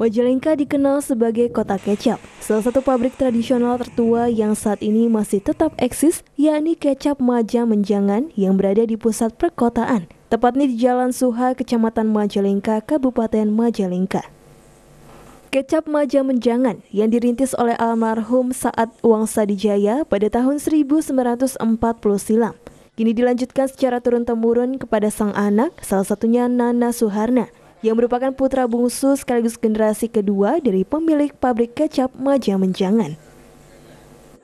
Majalengka dikenal sebagai kota kecap, salah satu pabrik tradisional tertua yang saat ini masih tetap eksis, yakni kecap Maja Menjangan yang berada di pusat perkotaan, tepatnya di Jalan Suha, Kecamatan Majalengka, Kabupaten Majalengka. Kecap Maja Menjangan yang dirintis oleh almarhum saat Uang Sadijaya pada tahun 1940 silam. Kini dilanjutkan secara turun-temurun kepada sang anak, salah satunya Nana Suharna, yang merupakan putra bungsu sekaligus generasi kedua dari pemilik pabrik kecap Maja Menjangan.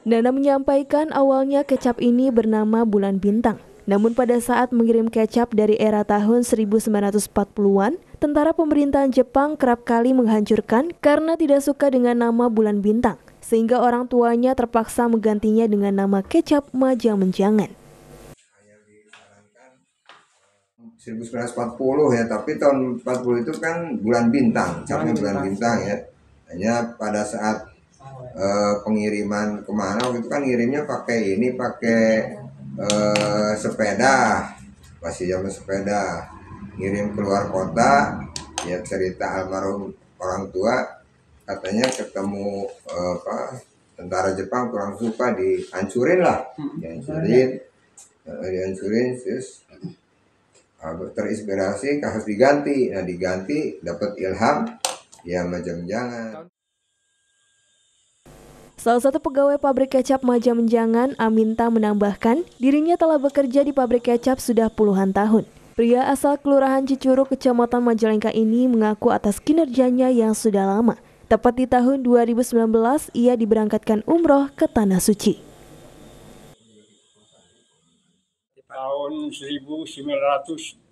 Nana menyampaikan awalnya kecap ini bernama Bulan Bintang. Namun pada saat mengirim kecap dari era tahun 1940-an, tentara pemerintahan Jepang kerap kali menghancurkan karena tidak suka dengan nama Bulan Bintang, sehingga orang tuanya terpaksa menggantinya dengan nama kecap Maja Menjangan. 1940 ya, tapi tahun 40 itu kan bulan bintang, capnya bulan bintang ya. Hanya pada saat uh, pengiriman kemana waktu itu kan ngirimnya pakai ini pakai uh, sepeda, masih zaman sepeda. Ngirim keluar kota, ya cerita almarhum orang tua katanya ketemu uh, apa tentara Jepang kurang suka dihancurin lah, hmm. dihancurin, uh, dihancurin terus Ah, terinspirasi harus diganti nah diganti dapat ilham ya jangan Salah satu pegawai pabrik kecap Jangan, Aminta menambahkan, dirinya telah bekerja di pabrik kecap sudah puluhan tahun. Pria asal Kelurahan Cicuruk, Kecamatan Majalengka ini mengaku atas kinerjanya yang sudah lama. Tepat di tahun 2019, ia diberangkatkan umroh ke Tanah Suci. tahun 1965.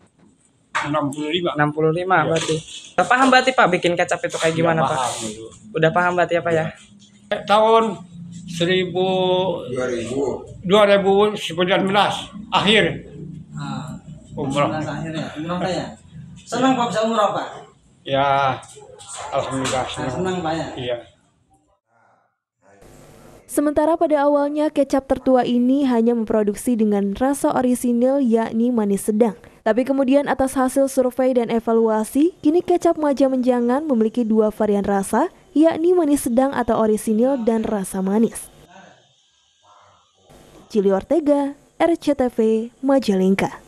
65 ya. berarti. Udah paham berarti Pak bikin kecap itu kayak iya, gimana Udah Pak? itu. Udah paham berarti apa ya? ya. Iya. Eh, tahun 1000 2000 2019 akhir. Ah, umroh. akhirnya. Umroh ya. Senang Pak bisa umur Pak? Ya, alhamdulillah senang. Ah, senang Pak ya? Iya. Sementara pada awalnya kecap tertua ini hanya memproduksi dengan rasa orisinil yakni manis sedang. Tapi kemudian atas hasil survei dan evaluasi, kini kecap maja menjangan memiliki dua varian rasa, yakni manis sedang atau orisinil dan rasa manis. Cili Ortega, RCTV, Majalengka.